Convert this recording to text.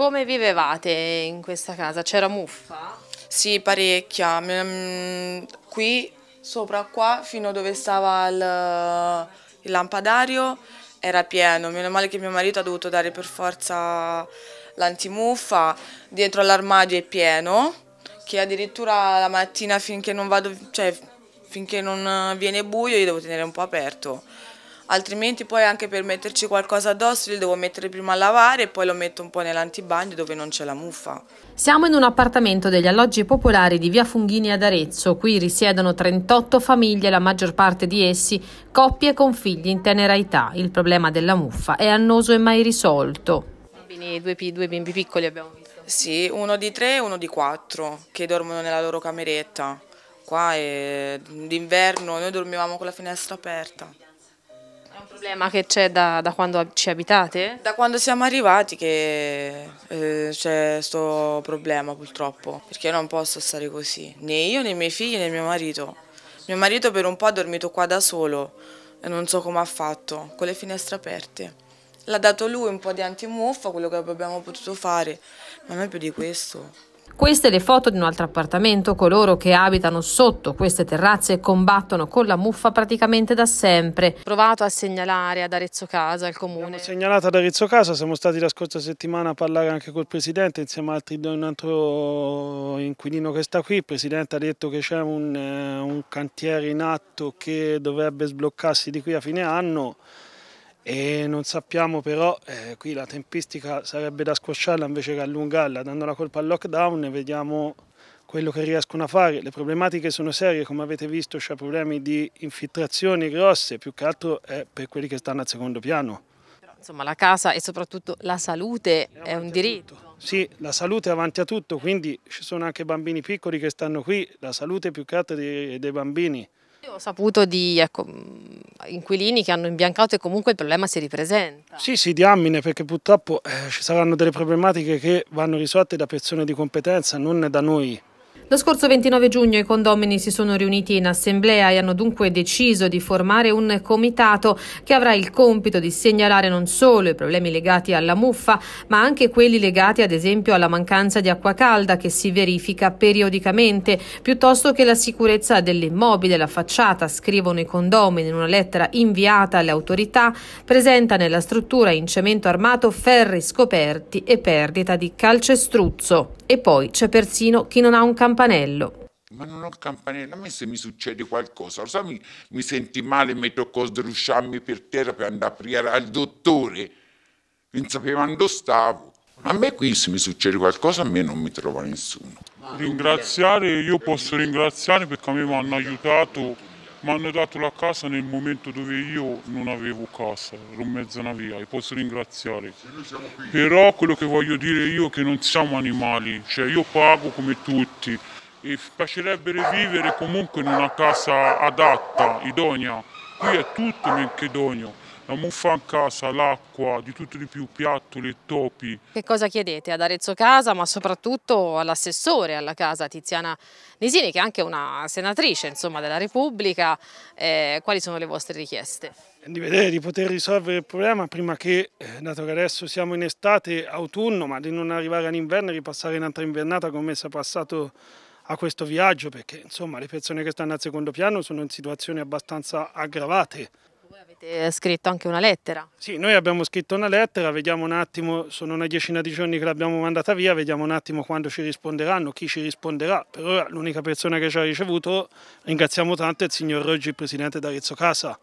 Come vivevate in questa casa? C'era muffa? Sì, parecchia. Mm, qui, sopra qua, fino dove stava il, il lampadario, era pieno. Meno male che mio marito ha dovuto dare per forza l'antimuffa. Dietro all'armadio è pieno, che addirittura la mattina finché non vado... Cioè, finché non viene buio io devo tenere un po' aperto altrimenti poi anche per metterci qualcosa addosso li devo mettere prima a lavare e poi lo metto un po' nell'antibagno dove non c'è la muffa. Siamo in un appartamento degli alloggi popolari di via Funghini ad Arezzo, qui risiedono 38 famiglie, la maggior parte di essi coppie con figli in tenera età. Il problema della muffa è annoso e mai risolto. Bambini, due, due bimbi piccoli abbiamo visto. Sì, uno di tre e uno di quattro che dormono nella loro cameretta. Qua è d'inverno, noi dormivamo con la finestra aperta un problema che c'è da, da, quando ci abitate? Da quando siamo arrivati che eh, c'è questo problema purtroppo, perché io non posso stare così, né io né i miei figli né mio marito. Mio marito per un po' ha dormito qua da solo e non so come ha fatto, con le finestre aperte. L'ha dato lui un po' di antimuffa, quello che abbiamo potuto fare, ma non è più di questo. Queste le foto di un altro appartamento, coloro che abitano sotto queste terrazze combattono con la muffa praticamente da sempre. Provato a segnalare ad Arezzo Casa, al comune. Abbiamo segnalato ad Arezzo Casa, siamo stati la scorsa settimana a parlare anche col presidente insieme a un altro inquilino che sta qui. Il presidente ha detto che c'è un, eh, un cantiere in atto che dovrebbe sbloccarsi di qui a fine anno e non sappiamo però, eh, qui la tempistica sarebbe da squasciarla invece che allungarla, dando la colpa al lockdown vediamo quello che riescono a fare. Le problematiche sono serie, come avete visto c'è problemi di infiltrazioni grosse, più che altro è per quelli che stanno al secondo piano. insomma la casa e soprattutto la salute è, è un diritto. Sì, la salute è avanti a tutto, quindi ci sono anche bambini piccoli che stanno qui, la salute più che altro dei, dei bambini. Io ho saputo di ecco, inquilini che hanno imbiancato e comunque il problema si ripresenta. Sì, sì, diamine, perché purtroppo eh, ci saranno delle problematiche che vanno risolte da persone di competenza, non da noi. Lo scorso 29 giugno i condomini si sono riuniti in assemblea e hanno dunque deciso di formare un comitato che avrà il compito di segnalare non solo i problemi legati alla muffa, ma anche quelli legati ad esempio alla mancanza di acqua calda che si verifica periodicamente, piuttosto che la sicurezza dell'immobile, la facciata, scrivono i condomini in una lettera inviata alle autorità, presenta nella struttura in cemento armato ferri scoperti e perdita di calcestruzzo. E poi c'è persino chi non ha un campanello campanello. Ma non ho campanello, a me se mi succede qualcosa, lo so, mi, mi senti male, mi tocco sdrusciarmi per terra per andare a pregare al dottore, non sapevo dove stavo. A me qui se mi succede qualcosa a me non mi trova nessuno. Ringraziare, io posso ringraziare perché a me mi hanno aiutato mi hanno dato la casa nel momento dove io non avevo casa, ero in mezzo a una via, e posso ringraziare. Però quello che voglio dire io è che non siamo animali, cioè io pago come tutti e piacerebbe vivere comunque in una casa adatta, idonea. Qui è tutto men che idoneo la muffa in casa, l'acqua, di tutto di più, piattoli, topi. Che cosa chiedete ad Arezzo Casa, ma soprattutto all'assessore alla casa Tiziana Nisini, che è anche una senatrice insomma, della Repubblica, eh, quali sono le vostre richieste? Di vedere di poter risolvere il problema prima che, eh, dato che adesso siamo in estate, autunno, ma di non arrivare all'inverno e ripassare un'altra invernata come si è passato a questo viaggio perché insomma le persone che stanno al secondo piano sono in situazioni abbastanza aggravate. Avete scritto anche una lettera? Sì, noi abbiamo scritto una lettera, vediamo un attimo, sono una decina di giorni che l'abbiamo mandata via, vediamo un attimo quando ci risponderanno, chi ci risponderà. Per ora l'unica persona che ci ha ricevuto, ringraziamo tanto, è il signor Roggi, presidente d'Arezzo Casa.